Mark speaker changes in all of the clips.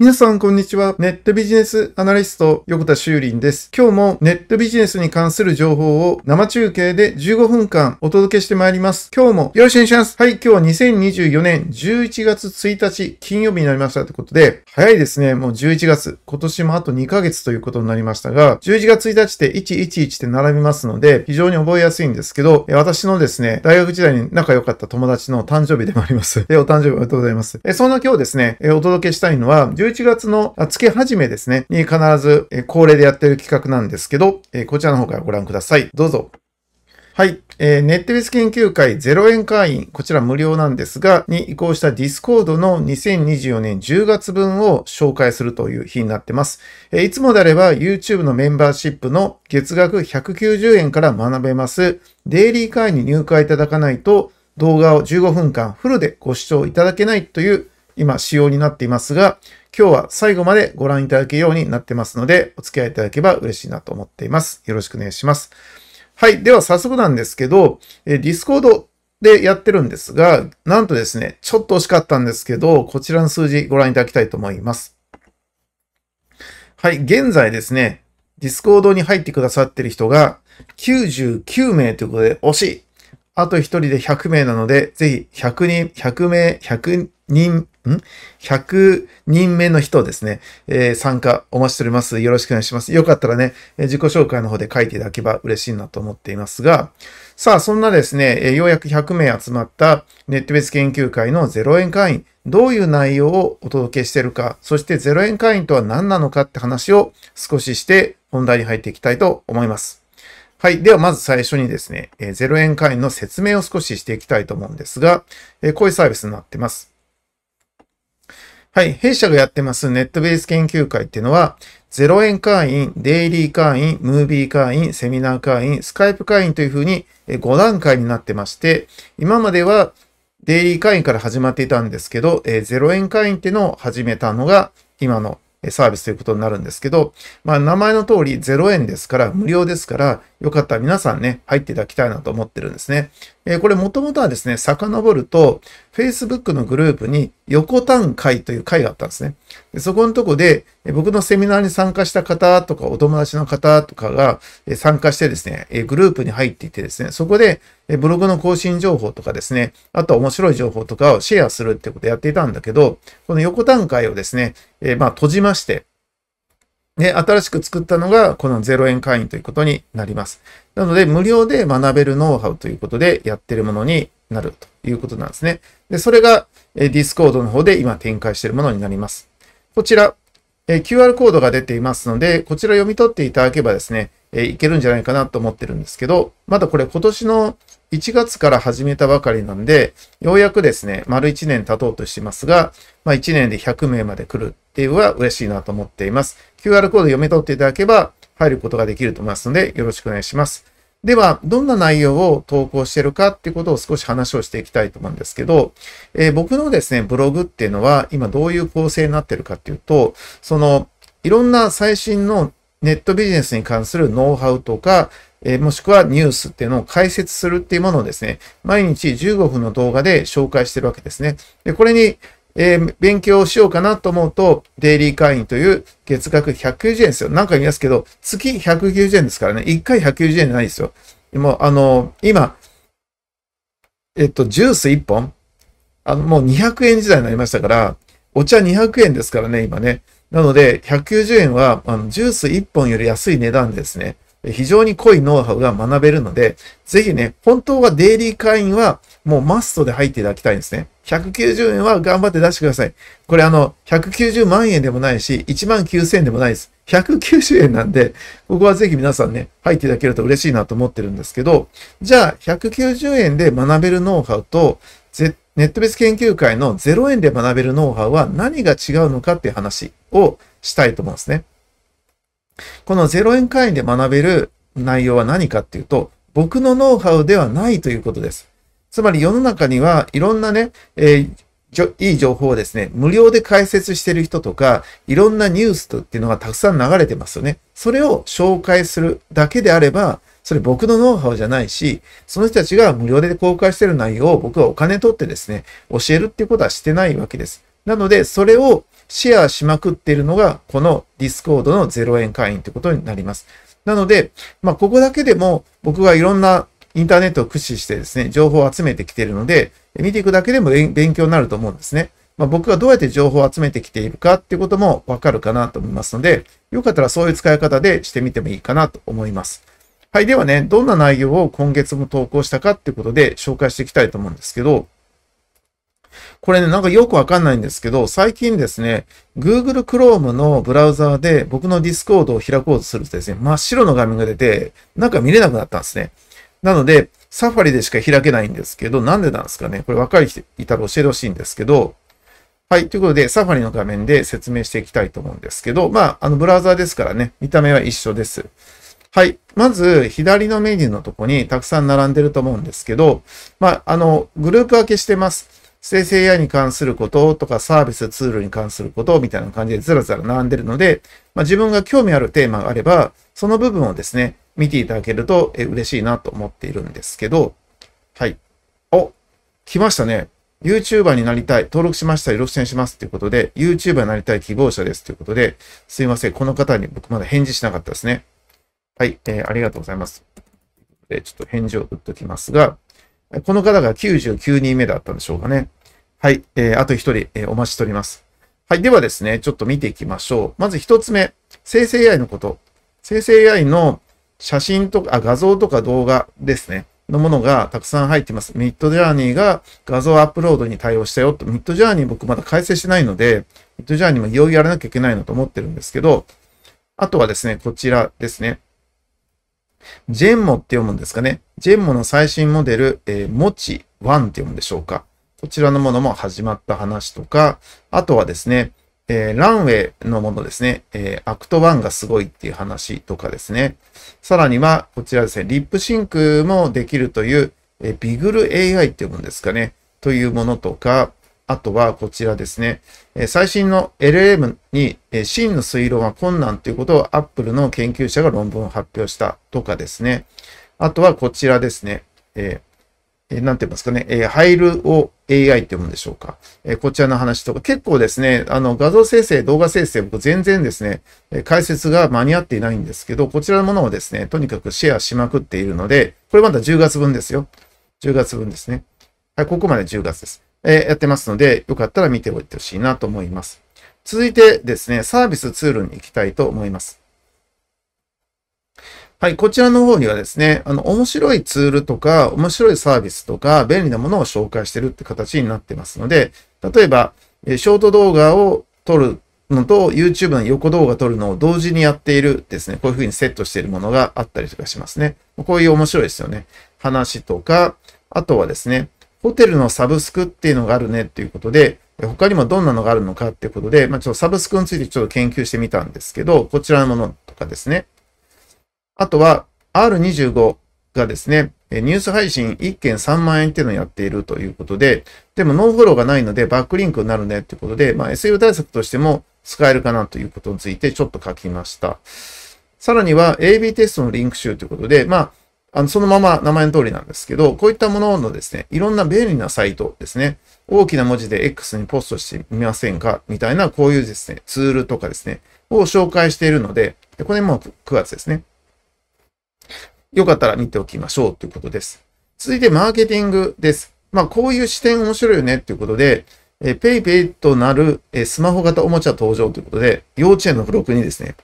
Speaker 1: 皆さん、こんにちは。ネットビジネスアナリスト、横田修林です。今日もネットビジネスに関する情報を生中継で15分間お届けしてまいります。今日もよろしくお願いします。はい、今日は2024年11月1日金曜日になりましたということで、早いですね。もう11月。今年もあと2ヶ月ということになりましたが、11月1日って111って並びますので、非常に覚えやすいんですけど、私のですね、大学時代に仲良かった友達の誕生日でもあります。で、お誕生日おめでとうございます。え、そんな今日ですね、お届けしたいのは、11月の付け始めですね、に必ず恒例でやってる企画なんですけど、こちらの方からご覧ください。どうぞ。はい。えー、ネットビス研究会0円会員、こちら無料なんですが、に移行したディスコードの2024年10月分を紹介するという日になってます。えー、いつもであれば YouTube のメンバーシップの月額190円から学べます。デイリー会員に入会いただかないと動画を15分間フルでご視聴いただけないという今仕様になっていますが、今日は最後までご覧いただけるようになってますので、お付き合いいただけば嬉しいなと思っています。よろしくお願いします。はい。では早速なんですけど、えディスコードでやってるんですが、なんとですね、ちょっと惜しかったんですけど、こちらの数字ご覧いただきたいと思います。はい。現在ですね、ディスコードに入ってくださってる人が99名ということで惜しい。あと1人で100名なので、ぜひ100人、100名、100人ん ?100 人目の人ですね、えー、参加お待ちしております。よろしくお願いします。よかったらね、自己紹介の方で書いていただけば嬉しいなと思っていますが、さあ、そんなですね、ようやく100名集まったネット別研究会の0円会員、どういう内容をお届けしているか、そして0円会員とは何なのかって話を少しして本題に入っていきたいと思います。はい。では、まず最初にですね、0円会員の説明を少ししていきたいと思うんですが、こういうサービスになってます。はい。弊社がやってますネットベース研究会っていうのは、0円会員、デイリー会員、ムービー会員、セミナー会員、スカイプ会員というふうに5段階になってまして、今まではデイリー会員から始まっていたんですけど、0円会員っていうのを始めたのが今のサービスということになるんですけど、まあ名前の通り0円ですから、無料ですから、よかったら皆さんね、入っていただきたいなと思ってるんですね。えこれもともとはですね、遡ると、Facebook のグループに横単会という会があったんですね。でそこのとこで、え僕のセミナーに参加した方とか、お友達の方とかが、え参加してですね、えグループに入っていてですね、そこで、えブログの更新情報とかですね、あと面白い情報とかをシェアするってことをやっていたんだけど、この横単会をですね、えまあ閉じまして、ね、新しく作ったのが、この0円会員ということになります。なので、無料で学べるノウハウということでやってるものになるということなんですね。で、それが、えィ Discord の方で今展開しているものになります。こちら、え QR コードが出ていますので、こちら読み取っていただけばですね、えいけるんじゃないかなと思ってるんですけど、まだこれ今年の1月から始めたばかりなんで、ようやくですね、丸1年経とうとしてますが、まあ1年で100名まで来るっていうのは嬉しいなと思っています。QR コード読み取っていただければ入ることができると思いますので、よろしくお願いします。では、どんな内容を投稿しているかっていうことを少し話をしていきたいと思うんですけど、えー、僕のですね、ブログっていうのは今どういう構成になってるかっていうと、その、いろんな最新のネットビジネスに関するノウハウとか、えー、もしくはニュースっていうのを解説するっていうものをですね、毎日15分の動画で紹介してるわけですね。で、これにえー、勉強しようかなと思うと、デイリー会員という月額190円ですよ。なんか言いますけど、月190円ですからね。1回190円じゃないですよ。もう、あの、今、えっと、ジュース1本、あの、もう200円時代になりましたから、お茶200円ですからね、今ね。なので、190円は、あのジュース1本より安い値段ですね。非常に濃いノウハウが学べるので、ぜひね、本当はデイリー会員はもうマストで入っていただきたいんですね。190円は頑張って出してください。これあの、190万円でもないし、1万9000円でもないです。190円なんで、ここはぜひ皆さんね、入っていただけると嬉しいなと思ってるんですけど、じゃあ、190円で学べるノウハウと、ネット別研究会の0円で学べるノウハウは何が違うのかっていう話をしたいと思うんですね。この0円会員で学べる内容は何かっていうと、僕のノウハウではないということです。つまり世の中にはいろんなね、えー、いい情報をですね、無料で解説してる人とか、いろんなニュースっていうのがたくさん流れてますよね。それを紹介するだけであれば、それ僕のノウハウじゃないし、その人たちが無料で公開してる内容を僕はお金取ってですね、教えるっていうことはしてないわけです。なので、それをシェアしまくっているのが、この Discord の0円会員ということになります。なので、まあ、ここだけでも僕がいろんなインターネットを駆使してですね、情報を集めてきているので、見ていくだけでも勉強になると思うんですね。まあ、僕がどうやって情報を集めてきているかっていうこともわかるかなと思いますので、よかったらそういう使い方でしてみてもいいかなと思います。はい。ではね、どんな内容を今月も投稿したかってことで紹介していきたいと思うんですけど、これね、なんかよくわかんないんですけど、最近ですね、Google Chrome のブラウザーで僕の Discord を開こうとするとですね、真っ白の画面が出て、なんか見れなくなったんですね。なので、サファリでしか開けないんですけど、なんでなんですかねこれ分かりいたら教えてほしいんですけど、はい。ということで、サファリの画面で説明していきたいと思うんですけど、まあ、あの、ブラウザーですからね、見た目は一緒です。はい。まず、左のメニューのとこにたくさん並んでると思うんですけど、まあ、あの、グループ分けしてます。生成 AI に関することとかサービスツールに関することみたいな感じでずらずら並んでるので、まあ、自分が興味あるテーマがあれば、その部分をですね、見ていただけると嬉しいなと思っているんですけど、はい。お、来ましたね。YouTuber になりたい。登録しました。よろしくお願いします。ということで、YouTuber になりたい希望者です。ということで、すいません。この方に僕まだ返事しなかったですね。はい。えー、ありがとうございます。で、ちょっと返事を打っときますが、この方が99人目だったんでしょうかね。はい。えー、あと1人、えー、お待ちしております。はい。ではですね、ちょっと見ていきましょう。まず1つ目、生成 AI のこと。生成 AI の写真とか、あ、画像とか動画ですね。のものがたくさん入ってます。ミッドジャーニーが画像アップロードに対応したよと。ミッドジャーニー僕まだ改正してないので、ミッドジャーニーもいよいよやらなきゃいけないなと思ってるんですけど、あとはですね、こちらですね。ジェンモって読むんですかね。ジェンモの最新モデル、えー、モチ1って読むんでしょうか。こちらのものも始まった話とか、あとはですね、えー、ランウェイのものですね、えー、アクト1がすごいっていう話とかですね。さらには、こちらですね、リップシンクもできるという、えー、ビグル AI って読むんですかね。というものとか、あとはこちらですね、最新の LM に真の推論は困難ということを Apple の研究者が論文を発表したとかですね。あとはこちらですね、えー、なんて言いますかね、えハイルを AI って読むんでしょうか。えこちらの話とか、結構ですね、あの、画像生成、動画生成、僕全然ですね、解説が間に合っていないんですけど、こちらのものをですね、とにかくシェアしまくっているので、これまだ10月分ですよ。10月分ですね。はい、ここまで10月です。えやってますので、よかったら見ておいてほしいなと思います。続いてですね、サービスツールに行きたいと思います。はい、こちらの方にはですね、あの、面白いツールとか、面白いサービスとか、便利なものを紹介してるって形になってますので、例えば、ショート動画を撮るのと、YouTube の横動画撮るのを同時にやっているですね、こういう風にセットしているものがあったりとかしますね。こういう面白いですよね。話とか、あとはですね、ホテルのサブスクっていうのがあるねっていうことで、他にもどんなのがあるのかっていうことで、まあ、ちょっとサブスクについてちょっと研究してみたんですけど、こちらのものとかですね。あとは R25 がですね、ニュース配信1件3万円っていうのをやっているということで、でもノーフォローがないのでバックリンクになるねっていうことで、まあ、SEO 対策としても使えるかなということについてちょっと書きました。さらには AB テストのリンク集ということで、まあ、あの、そのまま名前の通りなんですけど、こういったもののですね、いろんな便利なサイトですね、大きな文字で X にポストしてみませんかみたいな、こういうですね、ツールとかですね、を紹介しているので、これも9月ですね。よかったら見ておきましょうということです。続いてマーケティングです。まあ、こういう視点面白いよねということで、え PayPay となる、えスマホ型おもちゃ登場ということで、幼稚園の付録にですね、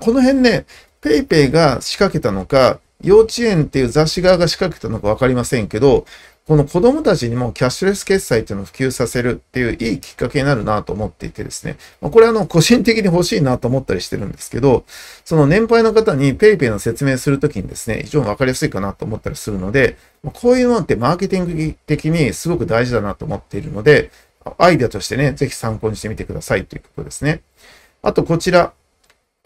Speaker 1: この辺ね、PayPay が仕掛けたのか、幼稚園っていう雑誌側が仕掛けたのか分かりませんけど、この子供たちにもキャッシュレス決済っていうのを普及させるっていういいきっかけになるなと思っていてですね。これあの、個人的に欲しいなと思ったりしてるんですけど、その年配の方に PayPay の説明するときにですね、非常に分かりやすいかなと思ったりするので、こういうのってマーケティング的にすごく大事だなと思っているので、アイデアとしてね、ぜひ参考にしてみてくださいということですね。あとこちら、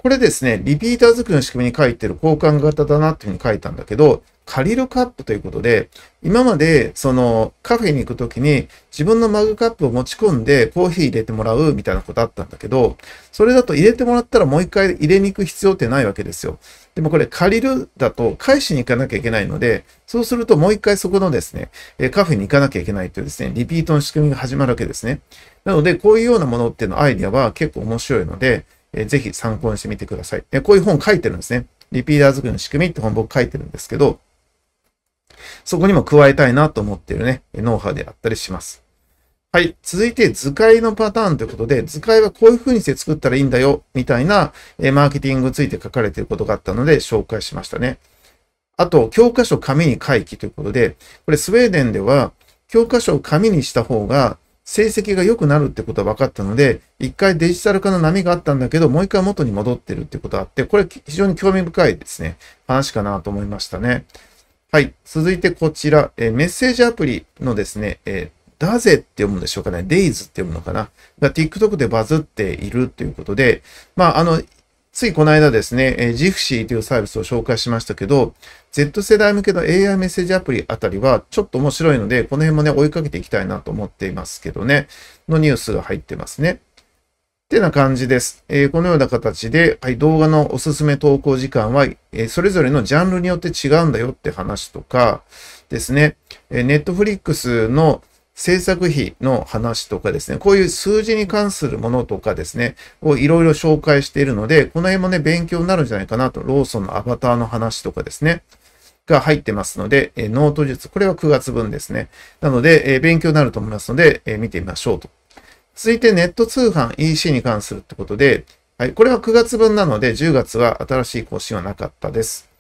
Speaker 1: これですね、リピーター作りの仕組みに書いてる交換型だなっていうふうに書いたんだけど、借りるカップということで、今までそのカフェに行くときに自分のマグカップを持ち込んでコーヒー入れてもらうみたいなことあったんだけど、それだと入れてもらったらもう一回入れに行く必要ってないわけですよ。でもこれ借りるだと返しに行かなきゃいけないので、そうするともう一回そこのですね、カフェに行かなきゃいけないというですね、リピートの仕組みが始まるわけですね。なので、こういうようなものっていうのアイディアは結構面白いので、えぜひ参考にしてみてください。こういう本書いてるんですね。リピーター作りの仕組みって本僕書いてるんですけど、そこにも加えたいなと思っているね、ノウハウであったりします。はい。続いて図解のパターンということで、図解はこういう風にして作ったらいいんだよ、みたいな、えマーケティングについて書かれていることがあったので紹介しましたね。あと、教科書紙に回帰ということで、これスウェーデンでは、教科書を紙にした方が成績が良くなるってことは分かったので、一回デジタル化の波があったんだけど、もう一回元に戻ってるってことがあって、これ非常に興味深いですね、話かなと思いましたね。はい。続いてこちら、えメッセージアプリのですね、えダゼって読むんでしょうかね。デイズって読むのかな。が TikTok でバズっているということで、まあ、あの、ついこの間ですね、えジフシーというサービスを紹介しましたけど、Z 世代向けの AI メッセージアプリあたりはちょっと面白いので、この辺もね、追いかけていきたいなと思っていますけどね、のニュースが入ってますね。ってな感じです。えー、このような形で、はい、動画のおすすめ投稿時間は、えー、それぞれのジャンルによって違うんだよって話とかですね、えー、Netflix の制作費の話とかですね、こういう数字に関するものとかですね、をいろいろ紹介しているので、この辺もね、勉強になるんじゃないかなと、ローソンのアバターの話とかですね、が入ってますので、えノート術、これは9月分ですね。なので、え勉強になると思いますので、え見てみましょうと。続いてネット通販 EC に関するってことで、はい、これは9月分なので、10月は新しい更新はなかったです。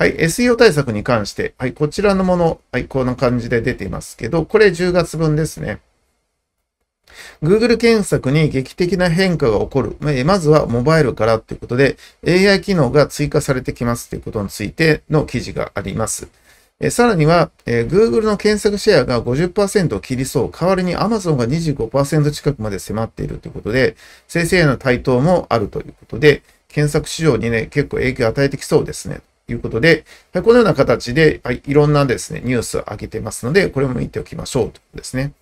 Speaker 1: はい、SEO 対策に関して、はい、こちらのもの、はい、こんな感じで出ていますけど、これ10月分ですね。Google 検索に劇的な変化が起こる。まずはモバイルからということで、AI 機能が追加されてきますということについての記事があります。さらには、Google の検索シェアが50%を切りそう。代わりに Amazon が25%近くまで迫っているということで、生成への台頭もあるということで、検索市場にね、結構影響を与えてきそうですね。いうことで、このような形で、はい、いろんなですね、ニュースを上げてますので、これも見ておきましょうということですね。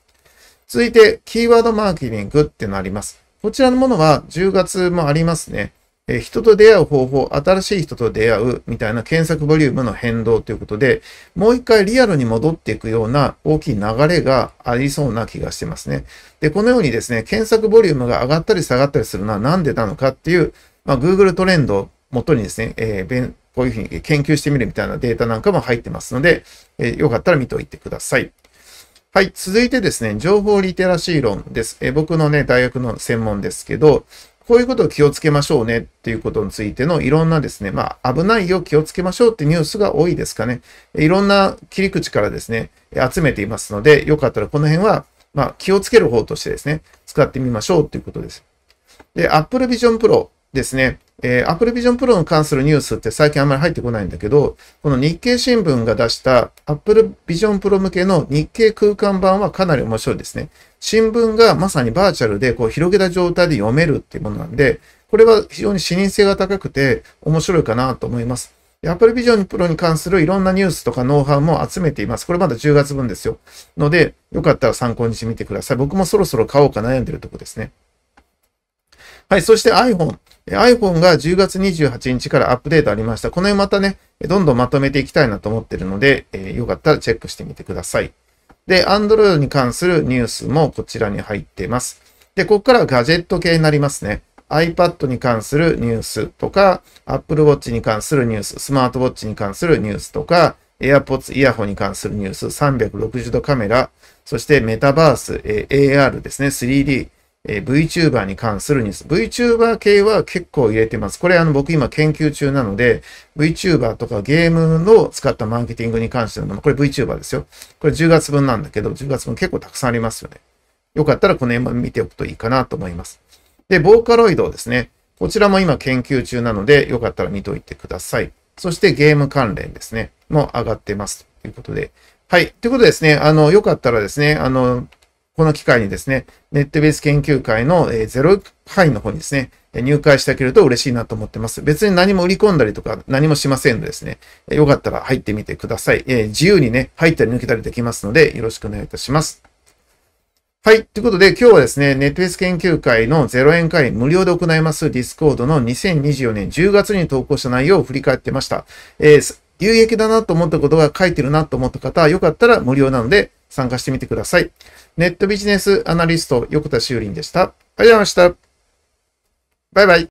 Speaker 1: 続いて、キーワードマーケティングっていうのあります。こちらのものは10月もありますね。え人と出会う方法、新しい人と出会うみたいな検索ボリュームの変動ということで、もう一回リアルに戻っていくような大きい流れがありそうな気がしてますね。で、このようにですね、検索ボリュームが上がったり下がったりするのはなんでなのかっていう、まあ、Google トレンドをもとにですね、えー、こういうふうに研究してみるみたいなデータなんかも入ってますので、えよかったら見ておいてください。はい。続いてですね、情報リテラシー論です。え僕のね、大学の専門ですけど、こういうことを気をつけましょうねっていうことについてのいろんなですね、まあ危ないよ気をつけましょうってニュースが多いですかね。いろんな切り口からですね、集めていますので、よかったらこの辺は、まあ気をつける方としてですね、使ってみましょうということです。で、Apple Vision Pro ですね、えー、Apple Vision Pro に関するニュースって最近あんまり入ってこないんだけど、この日経新聞が出した Apple Vision Pro 向けの日経空間版はかなり面白いですね。新聞がまさにバーチャルでこう広げた状態で読めるっていうものなんで、これは非常に視認性が高くて面白いかなと思います。Apple Vision Pro に関するいろんなニュースとかノウハウも集めています。これまだ10月分ですよ。ので、よかったら参考にしてみてください。僕もそろそろ買おうか悩んでるとこですね。はい、そして iPhone。iPhone が10月28日からアップデートありました。この辺またね、どんどんまとめていきたいなと思ってるので、えー、よかったらチェックしてみてください。で、Android に関するニュースもこちらに入っています。で、ここからガジェット系になりますね。iPad に関するニュースとか、Apple Watch に関するニュース、スマートウォッチに関するニュースとか、AirPods イヤホンに関するニュース、360度カメラ、そしてメタバース、え AR ですね、3D、えー、VTuber に関するニュース。VTuber 系は結構入れてます。これあの僕今研究中なので、VTuber とかゲームの使ったマーケティングに関してのもこれ VTuber ですよ。これ10月分なんだけど、10月分結構たくさんありますよね。よかったらこの辺も見ておくといいかなと思います。で、ボーカロイドですね。こちらも今研究中なので、よかったら見といてください。そしてゲーム関連ですね。も上がってます。ということで。はい。ということでですね、あの、よかったらですね、あの、この機会にですね、ネットベース研究会のゼロ範囲の方にですね、入会してあげると嬉しいなと思ってます。別に何も売り込んだりとか何もしませんのでですね、よかったら入ってみてください。え自由にね、入ったり抜けたりできますので、よろしくお願いいたします。はい。ということで、今日はですね、ネットベース研究会の0円会無料で行いますディスコードの2024年10月に投稿した内容を振り返ってました。えー、有益だなと思ったことが書いてるなと思った方は、よかったら無料なので参加してみてください。ネットビジネスアナリスト、横田修林でした。ありがとうございました。バイバイ。